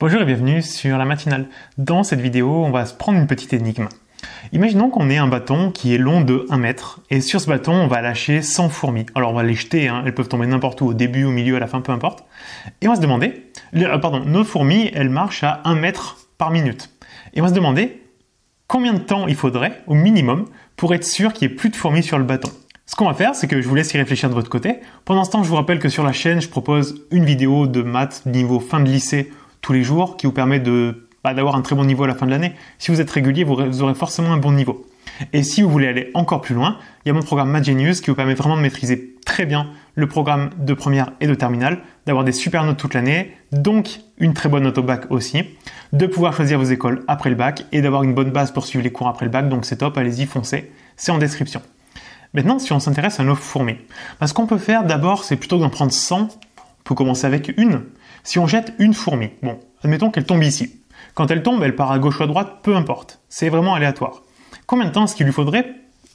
Bonjour et bienvenue sur la matinale. Dans cette vidéo, on va se prendre une petite énigme. Imaginons qu'on ait un bâton qui est long de 1 mètre et sur ce bâton, on va lâcher 100 fourmis. Alors on va les jeter, hein. elles peuvent tomber n'importe où, au début, au milieu, à la fin, peu importe. Et on va se demander, euh, pardon, nos fourmis, elles marchent à 1 mètre par minute. Et on va se demander combien de temps il faudrait, au minimum, pour être sûr qu'il n'y ait plus de fourmis sur le bâton. Ce qu'on va faire, c'est que je vous laisse y réfléchir de votre côté. Pendant ce temps, je vous rappelle que sur la chaîne, je propose une vidéo de maths niveau fin de lycée tous les jours qui vous permet de bah, d'avoir un très bon niveau à la fin de l'année. Si vous êtes régulier, vous aurez forcément un bon niveau. Et si vous voulez aller encore plus loin, il y a mon programme Magenius qui vous permet vraiment de maîtriser très bien le programme de première et de terminale, d'avoir des super notes toute l'année, donc une très bonne note au bac aussi, de pouvoir choisir vos écoles après le bac et d'avoir une bonne base pour suivre les cours après le bac, donc c'est top, allez-y, foncez, c'est en description. Maintenant, si on s'intéresse à nos fourmis, ce qu'on peut faire d'abord, c'est plutôt d'en prendre 100 faut commencer avec une. Si on jette une fourmi, bon, admettons qu'elle tombe ici. Quand elle tombe, elle part à gauche ou à droite, peu importe. C'est vraiment aléatoire. Combien de temps est-ce qu'il lui faudrait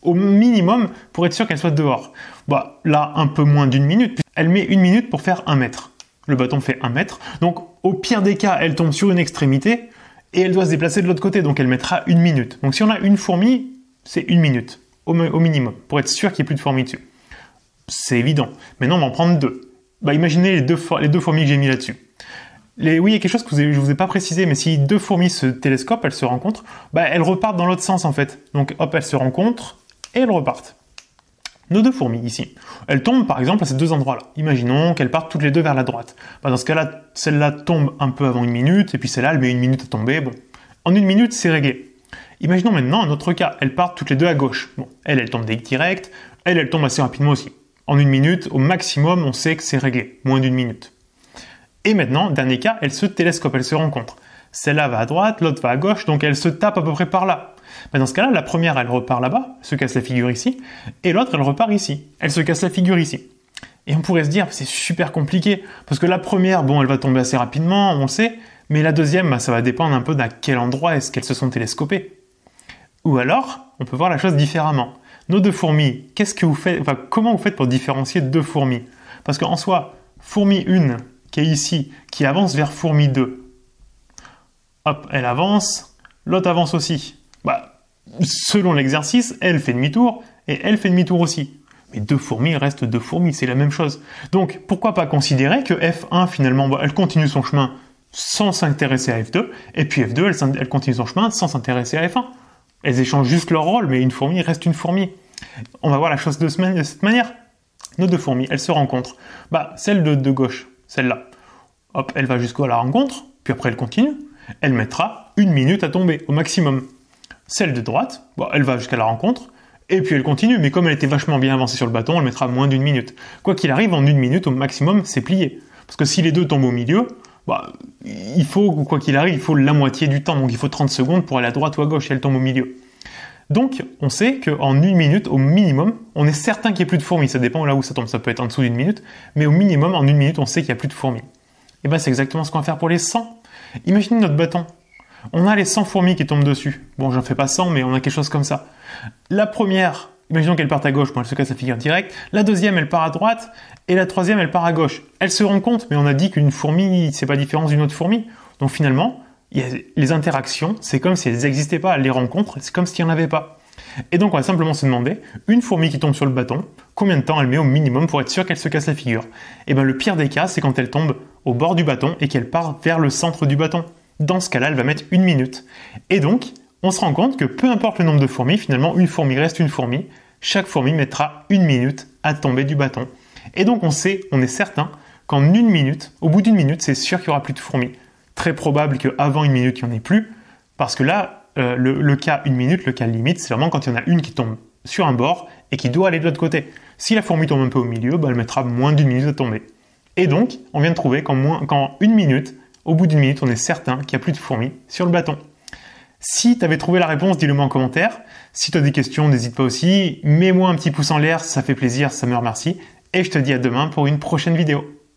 au minimum pour être sûr qu'elle soit dehors Bah là, un peu moins d'une minute. Elle met une minute pour faire un mètre. Le bâton fait un mètre. Donc au pire des cas, elle tombe sur une extrémité et elle doit se déplacer de l'autre côté. Donc elle mettra une minute. Donc si on a une fourmi, c'est une minute au, minimum pour être sûr qu'il n'y ait plus de fourmis dessus. C'est évident. Maintenant, on va en prendre deux bah, imaginez les deux, les deux fourmis que j'ai mis là-dessus. Les, oui, il y a quelque chose que vous ne je vous ai pas précisé, mais si deux fourmis se télescopent, elles se rencontrent, bah, elles repartent dans l'autre sens en fait. Donc hop, elles se rencontrent et elles repartent. Nos deux fourmis ici, elles tombent par exemple à ces deux endroits-là. Imaginons qu'elles partent toutes les deux vers la droite. Bah, dans ce cas-là, celle-là tombe un peu avant une minute, et puis celle-là, elle met une minute à tomber. Bon, en une minute, c'est réglé. Imaginons maintenant un autre cas, elles partent toutes les deux à gauche. Bon, elle, elle tombe direct, elle, elle tombe assez rapidement aussi. En une minute, au maximum, on sait que c'est réglé, moins d'une minute. Et maintenant, dernier cas, elles se télescopent, elles se rencontrent. Celle-là va à droite, l'autre va à gauche, donc elles se tapent à peu près par là. Mais bah, dans ce cas-là, la première, elle repart là-bas, se casse la figure ici, et l'autre, elle repart ici, elle se casse la figure ici. Et on pourrait se dire, c'est super compliqué, parce que la première, bon, elle va tomber assez rapidement, on sait, mais la deuxième, bah, ça va dépendre un peu d'à quel endroit est-ce qu'elles se sont télescopées. Ou alors, on peut voir la chose différemment. Nos deux fourmis, qu'est-ce que vous faites, comment vous faites pour différencier deux fourmis Parce qu'en soi, fourmi 1 qui est ici, qui avance vers fourmi 2, hop, elle avance, l'autre avance aussi. Bah, selon l'exercice, elle fait demi-tour et elle fait demi-tour aussi. Mais deux fourmis restent deux fourmis, c'est la même chose. Donc pourquoi pas considérer que F1 finalement, elle continue son chemin sans s'intéresser à F2, et puis F2, elle continue son chemin sans s'intéresser à F1. Elles échangent juste leur rôle, mais une fourmi reste une fourmi. On va voir la chose de, cette manière. Nos deux fourmis, elles se rencontrent. Bah, celle de, gauche, celle-là. Hop, elle va jusqu'à la rencontre, puis après elle continue. Elle mettra une minute à tomber, au maximum. Celle de droite, elle va jusqu'à la rencontre, et puis elle continue, mais comme elle était vachement bien avancée sur le bâton, elle mettra moins d'une minute. Quoi qu'il arrive, en une minute au maximum, c'est plié. Parce que si les deux tombent au milieu, bah, il faut, quoi qu'il arrive, il faut la moitié du temps, donc il faut 30 secondes pour aller à droite ou à gauche et elle tombe au milieu. Donc, on sait qu'en une minute, au minimum, on est certain qu'il n'y a plus de fourmis, ça dépend là où ça tombe, ça peut être en dessous d'une minute, mais au minimum, en une minute, on sait qu'il n'y a plus de fourmis. Et bien, c'est exactement ce qu'on va faire pour les 100. Imaginez notre bâton. On a les 100 fourmis qui tombent dessus. Bon, je j'en fais pas 100, mais on a quelque chose comme ça. La première, Imaginons qu'elle parte à gauche, pour elle se casse la figure directe. La deuxième, elle part à droite. Et la troisième, elle part à gauche. Elle se rend compte, mais on a dit qu'une fourmi, c'est pas différent d'une autre fourmi. Donc finalement, il y a les interactions, c'est comme si elles n'existaient pas. Les rencontres, c'est comme s'il n'y en avait pas. Et donc on va simplement se demander, une fourmi qui tombe sur le bâton, combien de temps elle met au minimum pour être sûre qu'elle se casse la figure Et eh bien le pire des cas, c'est quand elle tombe au bord du bâton et qu'elle part vers le centre du bâton. Dans ce cas-là, elle va mettre une minute. Et donc, on se rend compte que peu importe le nombre de fourmis, finalement, une fourmi reste une fourmi, chaque fourmi mettra une minute à tomber du bâton. Et donc on sait, on est certain qu'en une minute, au bout d'une minute, c'est sûr qu'il n'y aura plus de fourmis. Très probable qu'avant une minute, il n'y en ait plus, parce que là, euh, le, cas une minute, le cas limite, c'est vraiment quand il y en a une qui tombe sur un bord et qui doit aller de l'autre côté. Si la fourmi tombe un peu au milieu, bah, elle mettra moins d'une minute à tomber. Et donc, on vient de trouver qu'en une minute, au bout d'une minute, on est certain qu'il n'y a plus de fourmis sur le bâton. Si tu trouvé la réponse, dis-le moi en commentaire. Si tu as des questions, n'hésite pas aussi. Mets-moi un petit pouce en l'air, ça fait plaisir, ça me remercie. Et je te dis à demain pour une prochaine vidéo.